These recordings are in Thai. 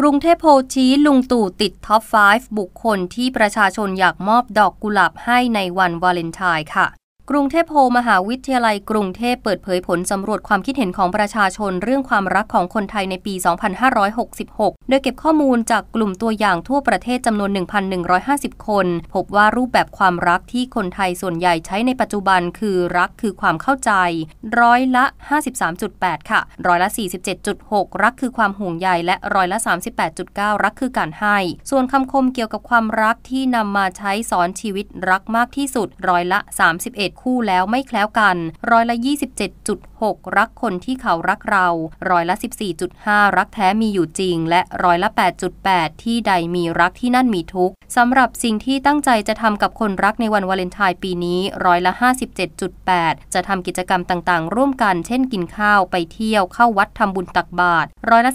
กรุงเทพโพชี้ลุงตู่ติดท็อป 5 บุคคลที่ประชาชนอยากมอบดอกกุหลาบให้ในวันวาเลนไทน์ค่ะกรุงเทพโพมหาวิทยาลัยกรุงเทพเปิดเผยผลสำรวจความคิดเห็นของประชาชนเรื่องความรักของคนไทยในปี 2566 โดยเก็บข้อมูลจากกลุ่มตัวอย่างทั่วประเทศจำนวน 1,150 คน พบว่ารูปแบบความรักที่คนไทยส่วนใหญ่ใช้ในปัจจุบันคือรักคือความเข้าใจ ร้อยละ 53.8 ค่ะร้อยละ 47.6 รักคือความห่วงใยและร้อยละ 38.9 รักคือการให้ ส่วนคำคมเกี่ยวกับความรักที่นำมาใช้สอนชีวิตรักมากที่สุดร้อยละ31คู่แล้วไม่แคล้วกัน ร้อยละ 27.6 รักคนที่เขารักเรา ร้อยละ 14.5 รักแท้มีอยู่จริงและร้อยละ8.8ที่ใดมีรักที่นั่นมีทุกสำหรับสิ่งที่ตั้งใจจะทำกับคนรักในวันวาเลนไทน์ปีนี้ร้อยละ 57.8 จะทำกิจกรรมต่างๆ ร่วมกัน เช่นกินข้าวไปเที่ยวเข้าวัดทำบุญตักบาตรร้อยละ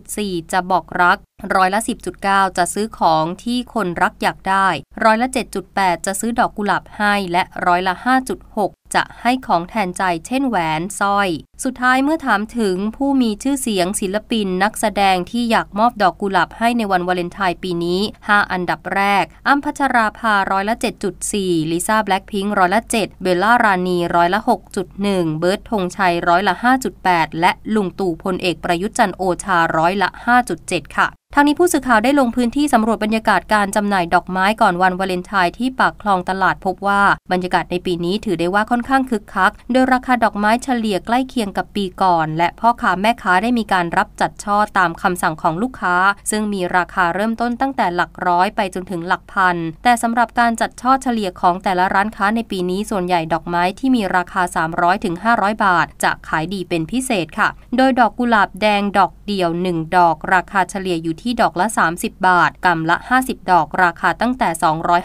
19.4 จะบอกรักร้อยละ 10.9 จะซื้อของที่คนรักอยากได้ ร้อยละ 7.8 จะซื้อดอกกุหลาบให้ และร้อยละ 5.6จะให้ของแทนใจเช่นแหวนสร้อย สุดท้ายเมื่อถามถึงผู้มีชื่อเสียงศิลปินนักแสดงที่อยากมอบดอกกุหลาบให้ในวันวาเลนไทน์ปีนี้ 5 อันดับแรกอัมพัชราภาร้อยละ7.4ลิซ่าแบล็คพิงค์ร้อยละ7เบลล่ารานีร้อยละ6.1 เบิร์ตธงชัยร้อยละ5.8 และลุงตู่พลเอกประยุทธ์จันโอชาร้อยละ5.7 ค่ะ ทางนี้ผู้สื่อข่าวได้ลงพื้นที่สำรวจบรรยากาศการจำหน่ายดอกไม้ก่อนวันวาเลนไทน์ที่ปากคลองตลาดพบว่า บรรยากาศในปีนี้ถือได้ว่าค่อนอนข้างคึกคักโดยราคาดอกไม้เฉลี่ยใกล้เคียงกับปีก่อน และพ่อค้าแม่ค้าได้มีการรับจัดช่อตามคำสั่งของลูกค้า ซึ่งมีราคาเริ่มต้นตั้งแต่หลักร้อยไปจนถึงหลักพัน แต่สำหรับการจัดช่อเฉลี่ยของแต่ละร้านค้าในปีนี้ส่วนใหญ่ดอกไม้ที่มีราคา 300-500ถึง500บาท จะขายดีเป็นพิเศษค่ะ โดยดอกกุหลาบแดงดอกเดียว 1 ดอก ราคาเฉลี่ยอยู่ที่ดอกละ 30 บาทกรมละ 50 ดอก ราคาตั้งแต่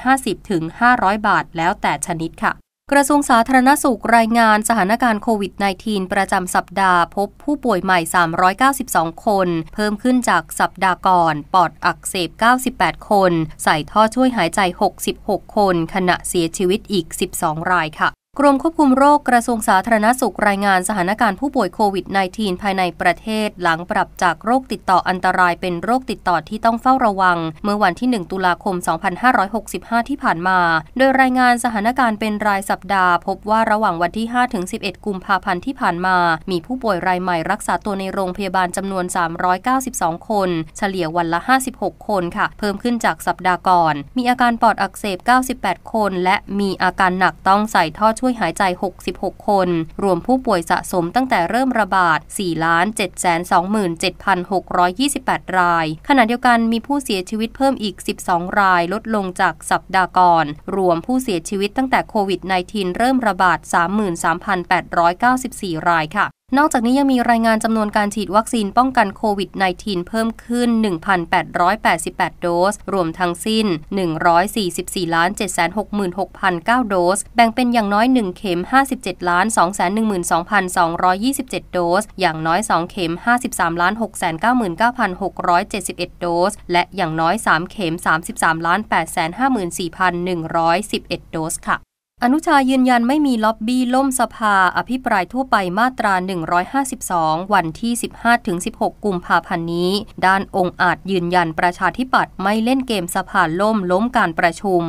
250ถึง500 บาท แล้วแต่ชนิดค่ะกระทรวงสาธารณสุข รายงานสถานการณ์โควิด -19 ประจำสัปดาห์พบผู้ป่วยใหม่ 392 คน เพิ่มขึ้นจากสัปดาห์ก่อน ปอดอักเสบ 98 คน ใส่ท่อช่วยหายใจ 66 คน ขณะเสียชีวิตอีก 12 รายค่ะกรมควบคุมโรคกระทรวงสาธารณสุข รายงานสถานการณ์ผู้ป่วยโควิด -19 ภายในประเทศหลังปรับจากโรคติดต่ออันตรายเป็นโรคติดต่อที่ต้องเฝ้าระวัง เมื่อวันที่ 1 ตุลาคม 2565 ที่ผ่านมา โดยรายงานสถานการณ์เป็นรายสัปดาห์ พบว่าระหว่างวันที่ 5 ถึง 11 กุมภาพันธ์ที่ผ่านมา มีผู้ป่วยรายใหม่รักษาตัวในโรงพยาบาลจำนวน 392 คน เฉลี่ยวันละ 56 คนค่ะ เพิ่มขึ้นจากสัปดาห์ก่อนมีอาการปอดอักเสบ 98 คน และมีอาการหนักต้องใส่ท่อช่วยวยหายใจ 66 คน รวมผู้ป่วยสะสมตั้งแต่เริ่มระบาด 4 727,628 ราย ขณะเดียวกันมีผู้เสียชีวิตเพิ่มอีก 12 รายลดลงจากสัปดาห์ก่อนรวมผู้เสียชีวิตตั้งแต่โควิด -19 เริ่มระบาด 33,894 รายค่ะนอกจากนี้ยังมีรายงานจำนวนการฉีดวัคซีนป้องกันโควิด -19 เพิ่มขึ้น 1,888 โดส รวมทั้งสิ้น 144 766,009โดส แบ่งเป็นอย่างน้อย 1 เข็ม 57ล้าน212,227 โดส อย่างน้อย 2 เข็ม 53ล้าน699,671 โดส และอย่างน้อย 3 เข็ม 33ล้าน854,111 โดสค่ะอนุชายืนยันไม่มีล็อบบี้ล่มสภา อภิปรายทั่วไปมาตรา 152 วันที่ 15-16 กุมภาพันธ์นี้ ด้านองค์อาจยืนยันประชาธิปัตย์ไม่เล่นเกมสภาล่มล้มการประชุม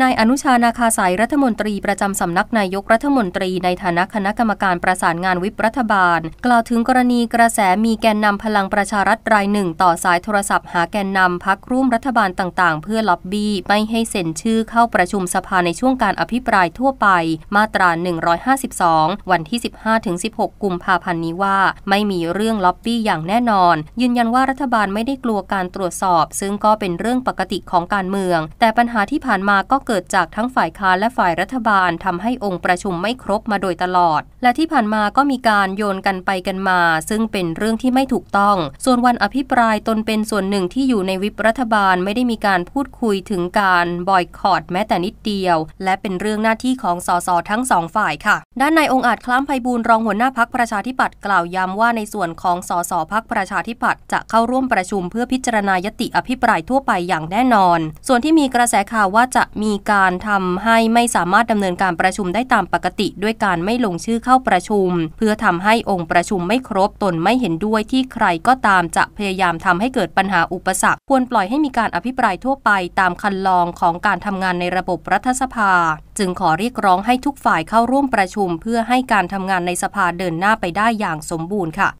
นายอนุชานาคาสายรัฐมนตรีประจำสำนักนายกรัฐมนตรีในฐานะคณะกรรมการประสานงานวิปรัฐบาล กล่าวถึงกรณีกระแสมีแกนนำพลังประชารัฐรายหนึ่ง ต่อสายโทรศัพท์หาแกนนำพักร่วมรัฐบาลต่าง ๆ เพื่อล็อบบี้ ไม่ให้เซ็นชื่อเข้าประชุมสภาในช่วงการอภิปรายทั่วไป มาตรา152 วันที่ 15-16 กุมภาพันธ์นี้ว่า ไม่มีเรื่องล็อบบี้อย่างแน่นอน ยืนยันว่ารัฐบาลไม่ได้กลัวการตรวจสอบ ซึ่งก็เป็นเรื่องปกติของการเมือง แต่ปัญหาที่ผ่านมาก็เกิดจากทั้งฝ่ายค้านและฝ่ายรัฐบาล ทำให้องค์ประชุมไม่ครบมาโดยตลอด และที่ผ่านมาก็มีการโยนกันไปกันมา ซึ่งเป็นเรื่องที่ไม่ถูกต้อง ส่วนวันอภิปรายตนเป็นส่วนหนึ่งที่อยู่ในวิปรัฐบาลไม่ได้มีการพูดคุยถึงการบอยคอรดแม้แต่นิดเดียว และเป็นเรื่องหน้าที่ของสสทั้งสองฝ่ายค่ะ ด้านนายองอาจคล้ามไพบูลรองหัวหน้าพักประชาธิปัตย์กล่าวย้ำว่า ในส่วนของสสพักประชาธิปัตย์จะเข้าร่วมประชุมเพื่อพิจารณายติอภิปรายทั่วไปอย่างแน่นอน ส่วนที่มีกระแสข่าวว่าจะมีมีการทำให้ไม่สามารถดำเนินการประชุมได้ตามปกติด้วยการไม่ลงชื่อเข้าประชุม เพื่อทำให้องค์ประชุมไม่ครบตนไม่เห็นด้วยที่ใครก็ตามจะพยายามทำให้เกิดปัญหาอุปสรรคควรปล่อยให้มีการอภิปรายทั่วไปตามคันลองของการทำงานในระบบรัฐสภา จึงขอเรียกร้องให้ทุกฝ่ายเข้าร่วมประชุมเพื่อให้การทำงานในสภาเดินหน้าไปได้อย่างสมบูรณ์ค่ะ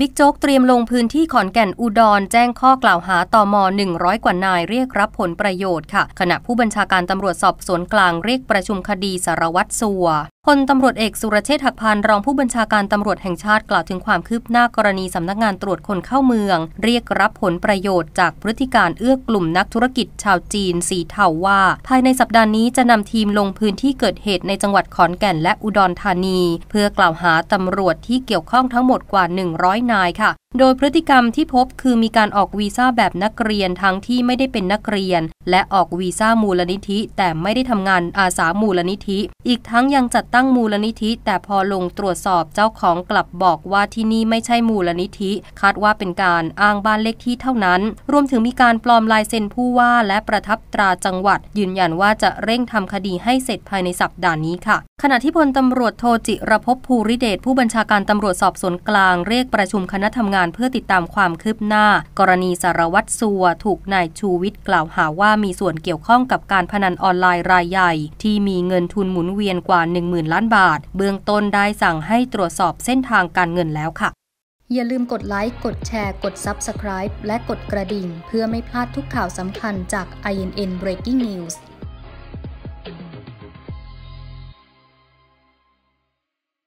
บิ๊กโจ๊กเตรียมลงพื้นที่ขอนแก่นอุดรแจ้งข้อกล่าวหาต่อมอ100 กว่านายเรียกรับผลประโยชน์ค่ะ ขณะผู้บัญชาการตำรวจสอบสวนกลางเรียกประชุมคดีสารวัตรสัวพลตำรวจเอกสุรเชษฐ์หักพานรองผู้บัญชาการตำรวจแห่งชาติกล่าวถึงความคืบหน้ากรณีสำนักงานตรวจคนเข้าเมือง เรียกรับผลประโยชน์จากพฤติการเอื้อกลุ่มนักธุรกิจชาวจีนสีเทาว่า ภายในสัปดาห์นี้จะนำทีมลงพื้นที่เกิดเหตุในจังหวัดขอนแก่นและอุดรธานี เพื่อกล่าวหาตำรวจที่เกี่ยวข้องทั้งหมดกว่า 100 นายค่ะโดยพฤติกรรมที่พบคือมีการออกวีซ่าแบบนักเรียนทั้งที่ไม่ได้เป็นนักเรียน และออกวีซ่ามูลนิธิ แต่ไม่ได้ทำงานอาสา มูลนิธิ อีกทั้งยังจัดตั้งมูลนิธิ แต่พอลงตรวจสอบเจ้าของกลับบอกว่าที่นี่ไม่ใช่มูลนิธิ คาดว่าเป็นการอ้างบ้านเลขที่เท่านั้นรวมถึงมีการปลอมลายเซ็นผู้ว่าและประทับตราจังหวัด ยืนยันว่าจะเร่งทำคดีให้เสร็จภายในสัปดาห์นี้ค่ะ ขณะที่พลตำรวจโทจิรพภภูริเดชผู้บัญชาการตำรวจสอบสวนกลางเรียกประชุมคณะทำงานงานเพื่อติดตามความคืบหน้า กรณีสารวัตรสัว ถูกนายชูวิทย์กล่าวหาว่ามีส่วนเกี่ยวข้องกับการพนันออนไลน์รายใหญ่ ที่มีเงินทุนหมุนเวียนกว่า 10,000 ล้านบาท เบื้องต้นได้สั่งให้ตรวจสอบเส้นทางการเงินแล้วค่ะ อย่าลืมกดไลค์กดแชร์กด Subscribe และกดกระดิ่ง เพื่อไม่พลาดทุกข่าวสำคัญจาก INN Breaking News